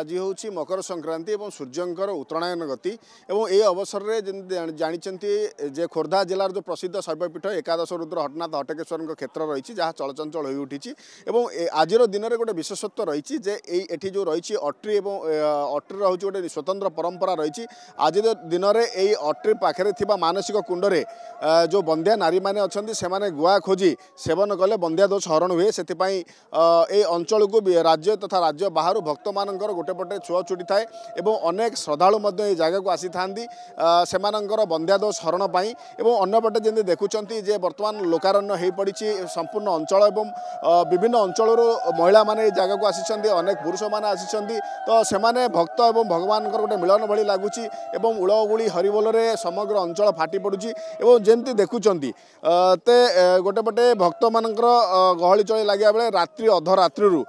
ଆଜି ହେଉଛି ମକର ସଂକ୍ରାନ୍ତି ଏବଂ ସୂର୍ଯ୍ୟଙ୍କର ଉତ୍ତରାୟଣ ଗତି ଏବଂ ଏହି ଅବସରରେ ଯେମିତି ଜାଣିଛନ୍ତି ଯେ ଖୋର୍ଦ୍ଧା ଜିଲ୍ଲାର ଯେଉଁ ପ୍ରସିଦ୍ଧ ଶୈବପୀଠ ଏକାଦଶ ରୁଦ୍ର ହଟନାଥ ହଟକେଶ୍ୱରଙ୍କ କ୍ଷେତ୍ର ରହିଛି ଯାହା ଚଳଚଞ୍ଚଳ ହୋଇଉଠିଛି ଏବଂ ଆଜିର ଦିନରେ ଗୋଟେ ବିଶେଷତ୍ୱ ରହିଛି ଯେ ଏଇ ଏଠି ଯେଉଁ ରହିଛି ଅଟ୍ରି ଏବଂ ଅଟ୍ରି ରହୁଛି ଗୋଟେ ସ୍ୱତନ୍ତ୍ର ପରମ୍ପରା ରହିଛି ଆଜିର ଦିନରେ ଏଇ ଅଟ୍ରି ପାଖରେ ଥିବା ମାନସିକ କୁଣ୍ଡରେ ଯେଉଁ ବନ୍ଧ୍ୟା ନାରୀମାନେ ଅଛନ୍ତି ସେମାନେ ଗୁଆ ଖୋଜି ସେବନ କଲେ ବନ୍ଧ୍ୟା ଦୋଷ ହରଣ ହୁଏ ସେଥିପାଇଁ ଏଇ ଅଞ୍ଚଳକୁ ରାଜ୍ୟ ତଥା ରାଜ୍ୟ ବାହାରୁ ଭକ୍ତମାନଙ୍କର ଗୋଟେ ପଟେ ଛୁଆଛୁଟି ଥାଏ ଏବଂ ଅନେକ ଶ୍ରଦ୍ଧାଳୁ ମଧ୍ୟ ଏ ଜାଗାକୁ ଆସିଥାନ୍ତି ସେମାନଙ୍କର ବନ୍ଧ୍ୟାଦୋଷ ହରଣ ପାଇଁ ଏବଂ ଅନ୍ୟପଟେ ଯେମିତି ଦେଖୁଛନ୍ତି ଯେ ବର୍ତ୍ତମାନ ଲୋକାରଣ୍ୟ ହୋଇପଡ଼ିଛି ସମ୍ପୂର୍ଣ୍ଣ ଅଞ୍ଚଳ ଏବଂ ବିଭିନ୍ନ ଅଞ୍ଚଳରୁ ମହିଳାମାନେ ଏ ଜାଗାକୁ ଆସିଛନ୍ତି ଅନେକ ପୁରୁଷମାନେ ଆସିଛନ୍ତି ତ ସେମାନେ ଭକ୍ତ ଏବଂ ଭଗବାନଙ୍କର ଗୋଟେ ମିଳନ ଭଳି ଲାଗୁଛି ଏବଂ ଉଳଗୁଳି ହରିବୋଲରେ ସମଗ୍ର ଅଞ୍ଚଳ ଫାଟି ପଡ଼ୁଛି ଏବଂ ଯେମିତି ଦେଖୁଛନ୍ତି ତେ ଗୋଟେ ପଟେ ଭକ୍ତମାନଙ୍କର ଗହଳି ଚଳି ଲାଗିବା ବେଳେ ରାତ୍ରି ଅଧରାତ୍ରିରୁ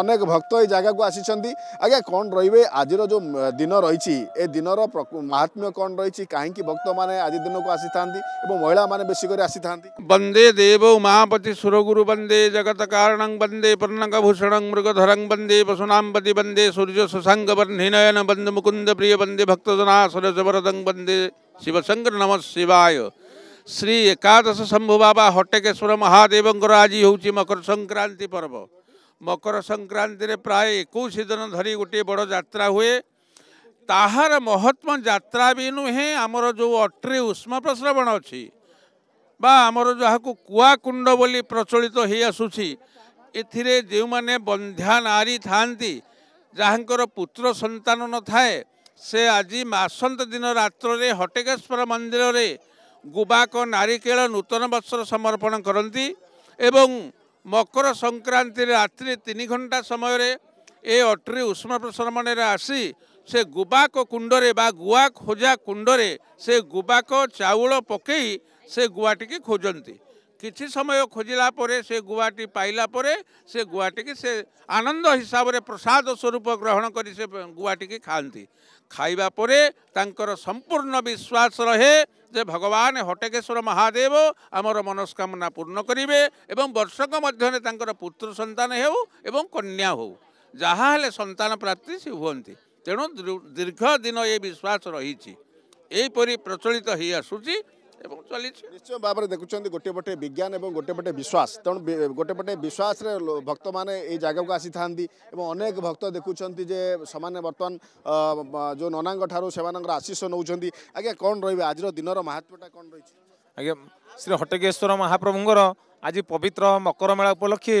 ଅନେକ ଭକ୍ତ ଏ ଜାଗାକୁ ଆସିଛନ୍ତି ଆଜ୍ଞା କ'ଣ ରହିବେ ଆଜିର ଯେଉଁ ଦିନ ରହିଛି ଏ ଦିନର ମାହାତ୍ମ୍ୟ କ'ଣ ରହିଛି କାହିଁକି ଭକ୍ତମାନେ ଆଜି ଦିନକୁ ଆସିଥାନ୍ତି ଏବଂ ମହିଳାମାନେ ବେଶୀ କରି ଆସିଥାନ୍ତି ବନ୍ଦେ ଦେବ ଉମାପତି ସୁରଗୁରୁ ବନ୍ଦେ ଜଗତ କାରଣଂ ବନ୍ଦେ ପୂର୍ଣ୍ଣକ ଭୂଷଣଂ ମୃଗଧରଂ ବନ୍ଦେ ବସୁନାମ୍ବତି ବନ୍ଦେ ସୂର୍ଯ୍ୟ ସୁସାଙ୍ଗ ବର୍ଣ୍ଣିନୟନ ବନ୍ଦ ମୁକୁନ୍ଦ ପ୍ରିୟ ବନ୍ଦେ ଭକ୍ତଜନା ସରସବରଦଂ ବନ୍ଦେ शिवशंकर नम शिवाय श्री एकादश शंभु बाबा हटेकेश्वर महादेव राजी हूँ मकर संक्रांति पर्व ମକର ସଂକ୍ରାନ୍ତିରେ ପ୍ରାୟ ଏକୋଇଶ ଦିନ ଧରି ଗୋଟିଏ ବଡ଼ ଯାତ୍ରା ହୁଏ ତାହାର ମହତ୍ମ ଯାତ୍ରା ବି ନୁହେଁ ଆମର ଯେଉଁ ଅଟ୍ରି ଉଷ୍ମ ପ୍ରସ୍ରବଣ ଅଛି ବା ଆମର ଯାହାକୁ କୁଆକୁଣ୍ଡ ବୋଲି ପ୍ରଚଳିତ ହେଇଆସୁଛି ଏଥିରେ ଯେଉଁମାନେ ବନ୍ଧ୍ୟା ନାରୀ ଥାଆନ୍ତି ଯାହାଙ୍କର ପୁତ୍ର ସନ୍ତାନ ନଥାଏ ସେ ଆଜି ମାସନ୍ତ ଦିନ ରାତ୍ରରେ ହଟକେଶ୍ୱର ମନ୍ଦିରରେ ଗୁବାକ ନାରିକେଳ ନୂତନ ବର୍ଷର ସମର୍ପଣ କରନ୍ତି ଏବଂ ମକର ସଂକ୍ରାନ୍ତିରେ ରାତ୍ରି ତିନି ଘଣ୍ଟା ସମୟରେ ଏ ଅଟ୍ରି ଉଷ୍ମ ପ୍ରସରମଣରେ ଆସି ସେ ଗୁବାକ କୁଣ୍ଡରେ ବା ଗୁଆ ଖୋଜା କୁଣ୍ଡରେ ସେ ଗୁବାକ ଚାଉଳ ପକେଇ ସେ ଗୁଆଟିକି ଖୋଜନ୍ତି କିଛି ସମୟ ଖୋଜିଲା ପରେ ସେ ଗୁଆଟି ପାଇଲା ପରେ ସେ ଗୁଆଟିକି ସେ ଆନନ୍ଦ ହିସାବରେ ପ୍ରସାଦ ସ୍ୱରୂପ ଗ୍ରହଣ କରି ସେ ଗୁଆଟିକି ଖାଆନ୍ତି ଖାଇବା ପରେ ତାଙ୍କର ସମ୍ପୂର୍ଣ୍ଣ ବିଶ୍ୱାସ ରହେ ଯେ ଭଗବାନ ହଟକେଶ୍ୱର ମହାଦେବ ଆମର ମନସ୍କାମନା ପୂର୍ଣ୍ଣ କରିବେ ଏବଂ ବର୍ଷକ ମଧ୍ୟରେ ତାଙ୍କର ପୁତ୍ର ସନ୍ତାନ ହେଉ ଏବଂ କନ୍ୟା ହେଉ ଯାହା ହେଲେ ସନ୍ତାନ ପ୍ରାପ୍ତି ସେ ହୁଅନ୍ତି ତେଣୁ ଦୀର୍ଘ ଦିନ ଏ ବିଶ୍ୱାସ ରହିଛି ଏହିପରି ପ୍ରଚଳିତ ହେଇଆସୁଛି ଚାଲିଛି ନିଶ୍ଚୟ ଭାବରେ ଦେଖୁଛନ୍ତି ଗୋଟିଏ ପଟେ ବିଜ୍ଞାନ ଏବଂ ଗୋଟିଏ ପଟେ ବିଶ୍ୱାସ ତେଣୁ ଗୋଟିଏ ପଟେ ବିଶ୍ୱାସରେ ଭକ୍ତମାନେ ଏଇ ଜାଗାକୁ ଆସିଥାନ୍ତି ଏବଂ ଅନେକ ଭକ୍ତ ଦେଖୁଛନ୍ତି ଯେ ସେମାନେ ବର୍ତ୍ତମାନ ଯେଉଁ ନନାଙ୍କ ଠାରୁ ସେମାନଙ୍କର ଆଶିଷ ନେଉଛନ୍ତି ଆଜ୍ଞା କ'ଣ ରହିବେ ଆଜିର ଦିନର ମହାତ୍ମଟା କ'ଣ ରହିଛି ଆଜ୍ଞା ଶ୍ରୀ ହଟକେଶ୍ୱର ମହାପ୍ରଭୁଙ୍କର ଆଜି ପବିତ୍ର ମକର ମେଳା ଉପଲକ୍ଷେ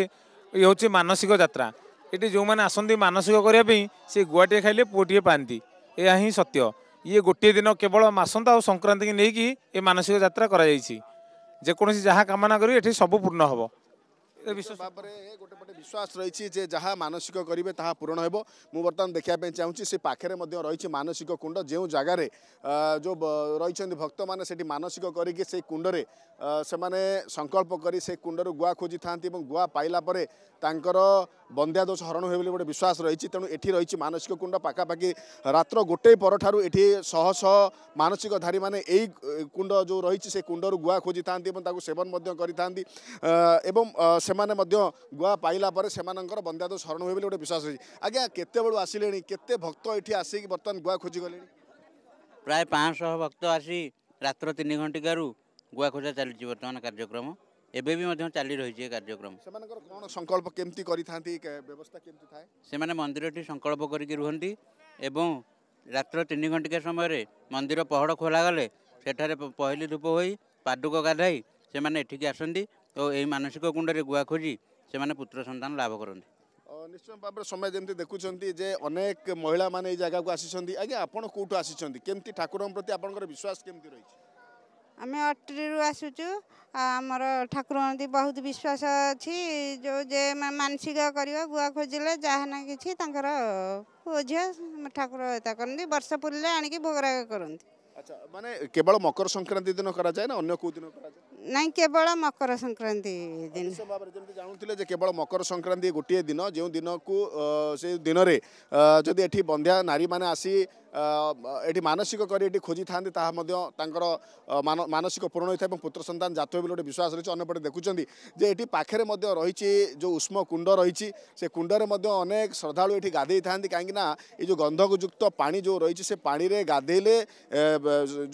ଇଏ ହେଉଛି ମାନସିକ ଯାତ୍ରା ଏଠି ଯେଉଁମାନେ ଆସନ୍ତି ମାନସିକ କରିବା ପାଇଁ ସେ ଗୁଆଟିଏ ଖାଇଲେ ପୁଅଟିଏ ପାଆନ୍ତି ଏହା ହିଁ ସତ୍ୟ ଇଏ ଗୋଟିଏ ଦିନ କେବଳ ମାସନ୍ତ ଆଉ ସଂକ୍ରାନ୍ତିକି ନେଇକି ଏ ମାନସିକ ଯାତ୍ରା କରାଯାଇଛି ଯେକୌଣସି ଯାହା କାମନା କରିବେ ଏଠି ସବୁ ପୂର୍ଣ୍ଣ ହେବ ଗୋଟେ ପଟେ ବିଶ୍ୱାସ ରହିଛି ଯେ ଯାହା ମାନସିକ କରିବେ ତାହା ପୂରଣ ହେବ ମୁଁ ବର୍ତ୍ତମାନ ଦେଖିବା ପାଇଁ ଚାହୁଁଛି ସେ ପାଖରେ ମଧ୍ୟ ରହିଛି ମାନସିକ କୁଣ୍ଡ ଯେଉଁ ଜାଗାରେ ଯେଉଁ ରହିଛନ୍ତି ଭକ୍ତମାନେ ସେଠି ମାନସିକ କରିକି ସେଇ କୁଣ୍ଡରେ ସେମାନେ ସଂକଳ୍ପ କରି ସେ କୁଣ୍ଡରୁ ଗୁଆ ଖୋଜିଥାନ୍ତି ଏବଂ ଗୁଆ ପାଇଲା ପରେ ତାଙ୍କର ବନ୍ଧ୍ୟାଦୋଷ ହରଣ ହୁଏ ବୋଲି ଗୋଟେ ବିଶ୍ୱାସ ରହିଛି ତେଣୁ ଏଠି ରହିଛି ମାନସିକ କୁଣ୍ଡ ପାଖାପାଖି ରାତ୍ର ଗୋଟେ ପରଠାରୁ ଏଠି ଶହ ଶହ ମାନସିକଧାରୀମାନେ ଏଇ କୁଣ୍ଡ ଯେଉଁ ରହିଛି ସେ କୁଣ୍ଡରୁ ଗୁଆ ଖୋଜିଥାନ୍ତି ଏବଂ ତାକୁ ସେବନ ମଧ୍ୟ କରିଥାନ୍ତି ଏବଂ ସେମାନେ ମଧ୍ୟ ଗୁଆ ପାଇଲା ପରେ ସେମାନଙ୍କର ବନ୍ଧ୍ୟାଦୋଷ ହରଣ ହୁଏ ବୋଲି ଗୋଟେ ବିଶ୍ୱାସ ରହିଛି ଆଜ୍ଞା କେତେବେଳୁ ଆସିଲେଣି କେତେ ଭକ୍ତ ଏଠି ଆସିକି ବର୍ତ୍ତମାନ ଗୁଆ ଖୋଜିଗଲେଣି ପ୍ରାୟ ପାଞ୍ଚଶହ ଭକ୍ତ ଆସି ରାତ୍ର ତିନି ଘଣ୍ଟିକାରୁ ଗୁଆ ଖୋଜା ଚାଲିଛି ବର୍ତ୍ତମାନ କାର୍ଯ୍ୟକ୍ରମ ଏବେ ବି ମଧ୍ୟ ଚାଲି ରହିଛି ଏ କାର୍ଯ୍ୟକ୍ରମ ସେମାନଙ୍କର କ'ଣ ସଂକଳ୍ପ କେମିତି କରିଥାନ୍ତି ବ୍ୟବସ୍ଥା କେମିତି ଥାଏ ସେମାନେ ମନ୍ଦିରଟି ସଂକଳ୍ପ କରିକି ରୁହନ୍ତି ଏବଂ ରାତ୍ର ତିନି ଘଣ୍ଟିକା ସମୟରେ ମନ୍ଦିର ପହଡ଼ ଖୋଲାଗଲେ ସେଠାରେ ପହିଲି ଧୂପ ହୋଇ ପାଦୁକ ଗାଧାଇ ସେମାନେ ଏଠିକି ଆସନ୍ତି ଓ ଏହି ମାନସିକ କୁଣ୍ଡରେ ଗୁଆ ଖୋଜି ସେମାନେ ପୁତ୍ର ସନ୍ତାନ ଲାଭ କରନ୍ତି ନିଶ୍ଚୟ ଭାବରେ ସମୟ ଯେମିତି ଦେଖୁଛନ୍ତି ଯେ ଅନେକ ମହିଳାମାନେ ଏଇ ଜାଗାକୁ ଆସିଛନ୍ତି ଆଜ୍ଞା ଆପଣ କେଉଁଠୁ ଆସିଛନ୍ତି କେମିତି ଠାକୁରଙ୍କ ପ୍ରତି ଆପଣଙ୍କର ବିଶ୍ୱାସ କେମିତି ରହିଛି ट्री रु आसु आम ठाकुर बहुत विश्वास जे मानसिक गुवा खोजे जा ठाकुर वर्ष पुगरा केवल मकरसङक्रान्ति दिन कहाँ नै केवल मकरसङक्रान्ति दिन मकर मकरसंक्रान्ति गोटे दिन जो दिनको दिन एन्ध्या नारी आसी ଏଠି ମାନସିକ କରି ଏଠି ଖୋଜିଥାନ୍ତି ତାହା ମଧ୍ୟ ତାଙ୍କର ମାନସିକ ପୂରଣ ହୋଇଥାଏ ଏବଂ ପୁତ୍ର ସନ୍ତାନ ଜାତ ବୋଲି ଗୋଟେ ବିଶ୍ୱାସ ରହିଛି ଅନ୍ୟପଟେ ଦେଖୁଛନ୍ତି ଯେ ଏଠି ପାଖରେ ମଧ୍ୟ ରହିଛି ଯେଉଁ ଉଷ୍ମ କୁଣ୍ଡ ରହିଛି ସେ କୁଣ୍ଡରେ ମଧ୍ୟ ଅନେକ ଶ୍ରଦ୍ଧାଳୁ ଏଠି ଗାଧେଇଥାନ୍ତି କାହିଁକିନା ଏଇ ଯେଉଁ ଗନ୍ଧକଯୁକ୍ତ ପାଣି ଯେଉଁ ରହିଛି ସେ ପାଣିରେ ଗାଧେଇଲେ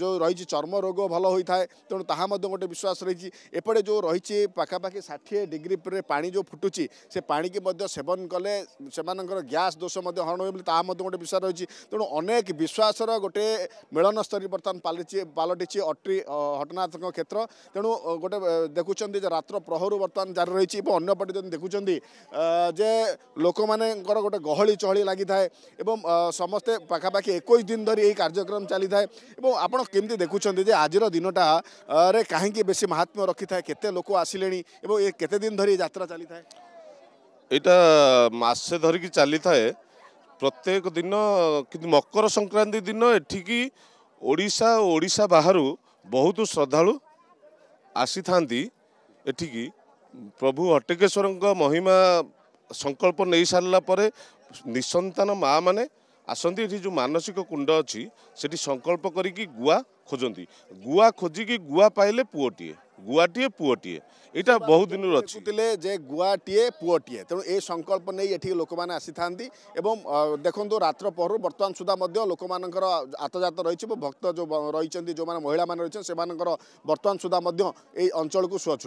ଯେଉଁ ରହିଛି ଚର୍ମ ରୋଗ ଭଲ ହୋଇଥାଏ ତେଣୁ ତାହା ମଧ୍ୟ ଗୋଟେ ବିଶ୍ୱାସ ରହିଛି ଏପଟେ ଯେଉଁ ରହିଛି ପାଖାପାଖି ଷାଠିଏ ଡିଗ୍ରୀ ପରେ ପାଣି ଯେଉଁ ଫୁଟୁଛି ସେ ପାଣିକି ମଧ୍ୟ ସେବନ କଲେ ସେମାନଙ୍କର ଗ୍ୟାସ୍ ଦୋଷ ମଧ୍ୟ ହରଣ ହୁଏ ବୋଲି ତାହା ମଧ୍ୟ ଗୋଟେ ବିଶ୍ୱାସ ରହିଛି ତେଣୁ ଅନେକ କି ବିଶ୍ୱାସର ଗୋଟେ ମିଳନସ୍ଥଳୀ ବର୍ତ୍ତମାନ ପାଲିଛି ପାଲଟିଛି ଅଟ୍ରି ଘଟଣାତ୍ମକ କ୍ଷେତ୍ର ତେଣୁ ଗୋଟେ ଦେଖୁଛନ୍ତି ଯେ ରାତ୍ର ପ୍ରହରୁ ବର୍ତ୍ତମାନ ଜାରି ରହିଛି ଏବଂ ଅନ୍ୟପଟେ ଯଦି ଦେଖୁଛନ୍ତି ଯେ ଲୋକମାନଙ୍କର ଗୋଟେ ଗହଳି ଚହଳି ଲାଗିଥାଏ ଏବଂ ସମସ୍ତେ ପାଖାପାଖି ଏକୋଇଶ ଦିନ ଧରି ଏହି କାର୍ଯ୍ୟକ୍ରମ ଚାଲିଥାଏ ଏବଂ ଆପଣ କେମିତି ଦେଖୁଛନ୍ତି ଯେ ଆଜିର ଦିନଟାରେ କାହିଁକି ବେଶୀ ମହାତ୍ମ୍ୟ ରଖିଥାଏ କେତେ ଲୋକ ଆସିଲେଣି ଏବଂ ଏ କେତେ ଦିନ ଧରି ଯାତ୍ରା ଚାଲିଥାଏ ଏଇଟା ମାସେ ଧରିକି ଚାଲିଥାଏ ପ୍ରତ୍ୟେକ ଦିନ କିନ୍ତୁ ମକର ସଂକ୍ରାନ୍ତି ଦିନ ଏଠିକି ଓଡ଼ିଶା ଓ ଓଡ଼ିଶା ବାହାରୁ ବହୁତ ଶ୍ରଦ୍ଧାଳୁ ଆସିଥାନ୍ତି ଏଠିକି ପ୍ରଭୁ ହଟକେଶ୍ୱରଙ୍କ ମହିମା ସଂକଳ୍ପ ନେଇସାରିଲା ପରେ ନିସନ୍ତାନ ମାଆମାନେ ଆସନ୍ତି ଏଠି ଯେଉଁ ମାନସିକ କୁଣ୍ଡ ଅଛି ସେଠି ସଂକଳ୍ପ କରିକି ଗୁଆ ଖୋଜନ୍ତି ଗୁଆ ଖୋଜିକି ଗୁଆ ପାଇଲେ ପୁଅଟିଏ গুয়াটিয়ে পুয়টিয়ে এটা বহু দিনর অছি যে গুয়াটিয়ে পুয়টিয়ে তেমন এই সংকল্প নেই এটি লোক মানে আসি থাকে এবং দেখুন রাত্র পহর বর্তমান সুদ্ধা লোক আতজাত রয়েছে ভক্ত যে রয়েছেন যে মহিলা মানে রয়েছেন সে বর্তমান সুদ্ধা এই অঞ্চলক সুহ